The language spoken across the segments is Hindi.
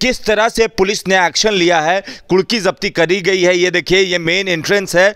किस तरह से पुलिस ने एक्शन लिया है कुड़की जब्ती करी गई है ये देखिए ये मेन एंट्रेंस है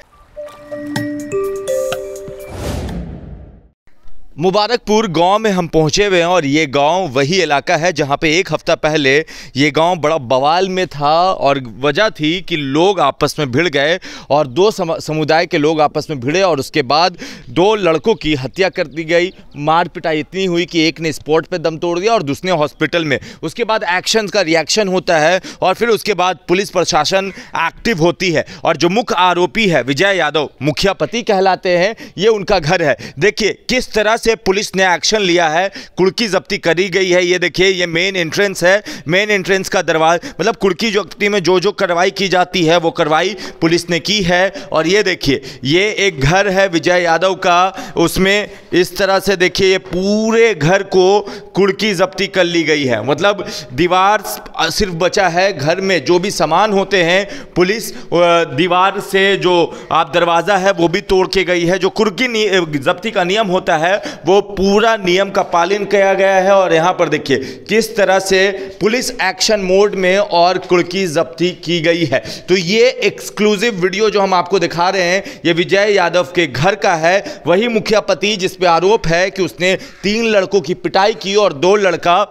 मुबारकपुर गांव में हम पहुंचे हुए हैं और ये गांव वही इलाका है जहां पे एक हफ्ता पहले ये गांव बड़ा बवाल में था और वजह थी कि लोग आपस में भिड़ गए और दो समुदाय के लोग आपस में भिड़े और उसके बाद दो लड़कों की हत्या कर दी गई मार पिटाई इतनी हुई कि एक ने स्पॉट पे दम तोड़ दिया और दूसरे हॉस्पिटल में उसके बाद एक्शन का रिएक्शन होता है और फिर उसके बाद पुलिस प्रशासन एक्टिव होती है और जो मुख्य आरोपी है विजय यादव मुखिया पति कहलाते हैं ये उनका घर है देखिए किस तरह से पुलिस ने एक्शन लिया है कुड़की जब्ती करी गई है ये देखिए ये मेन एंट्रेंस है मेन एंट्रेंस का दरवाजा मतलब कुड़की जब्ती में जो जो कार्रवाई की जाती है वो कार्रवाई पुलिस ने की है और ये देखिए ये एक घर है विजय यादव का उसमें इस तरह से देखिए ये पूरे घर को कुड़की जब्ती कर ली गई है मतलब दीवार सिर्फ बचा है घर में जो भी सामान होते हैं पुलिस दीवार से जो आप दरवाज़ा है वो भी तोड़ के गई है जो कुर्की जब्ती का नियम होता है वो पूरा नियम का पालन किया गया है और यहाँ पर देखिए किस तरह से पुलिस एक्शन मोड में और कुड़की जब्ती की गई है तो ये एक्सक्लूसिव वीडियो जो हम आपको दिखा रहे हैं ये विजय यादव के घर का है वही मुखिया पति जिसपे आरोप है कि उसने तीन लड़कों की पिटाई की और दो लड़का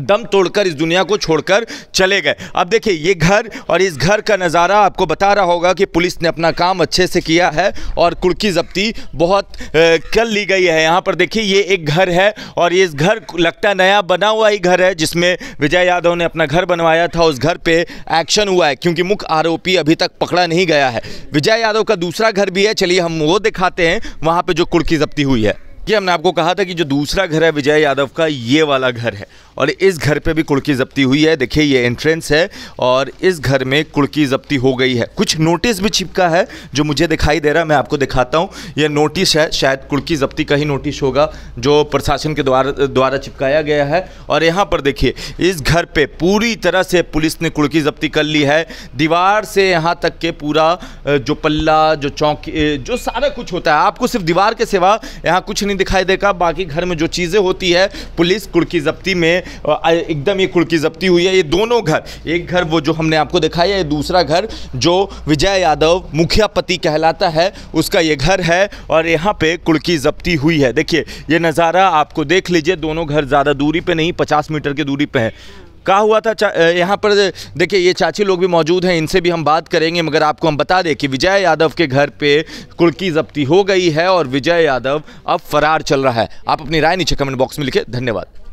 दम तोड़कर इस दुनिया को छोड़कर चले गए अब देखिए ये घर और इस घर का नज़ारा आपको बता रहा होगा कि पुलिस ने अपना काम अच्छे से किया है और कुड़की जब्ती बहुत कर ली गई है यहाँ पर देखिए ये एक घर है और ये इस घर लगता नया बना हुआ ही घर है जिसमें विजय यादव ने अपना घर बनवाया था उस घर पर एक्शन हुआ है क्योंकि मुख्य आरोपी अभी तक पकड़ा नहीं गया है विजय यादव का दूसरा घर भी है चलिए हम वो दिखाते हैं वहाँ पर जो कुड़की जब्ती हुई है कि हमने आपको कहा था कि जो दूसरा घर है विजय यादव का ये वाला घर है और इस घर पे भी कुड़की जब्ती हुई है देखिए ये एंट्रेंस है और इस घर में कुड़की जब्ती हो गई है कुछ नोटिस भी चिपका है जो मुझे दिखाई दे रहा है मैं आपको दिखाता हूँ ये नोटिस है शायद कुड़की जब्ती का ही नोटिस होगा जो प्रशासन के द्वारा द्वारा चिपकाया गया है और यहाँ पर देखिए इस घर पर पूरी तरह से पुलिस ने कुड़की जब्ती कर ली है दीवार से यहाँ तक के पूरा जो पल्ला जो चौकी जो सारा कुछ होता है आपको सिर्फ दीवार के सिवा यहाँ कुछ नहीं दिखाई देगा बाकी घर में जो चीज़ें होती है पुलिस कुड़की जब्ती में एकदम ये कुड़की जब्ती हुई है ये दोनों घर एक घर वो जो हमने आपको दिखाया है दूसरा घर जो विजय यादव मुखिया पति कहलाता है उसका ये घर है और यहाँ पे कुड़की जब्ती हुई है देखिए ये नज़ारा आपको देख लीजिए दोनों घर ज़्यादा दूरी पे नहीं पचास मीटर की दूरी पर है कहा हुआ था यहाँ पर देखिए ये चाची लोग भी मौजूद हैं इनसे भी हम बात करेंगे मगर आपको हम बता दें कि विजय यादव के घर पे कुड़की जब्ती हो गई है और विजय यादव अब फरार चल रहा है आप अपनी राय नीचे कमेंट बॉक्स में लिखे धन्यवाद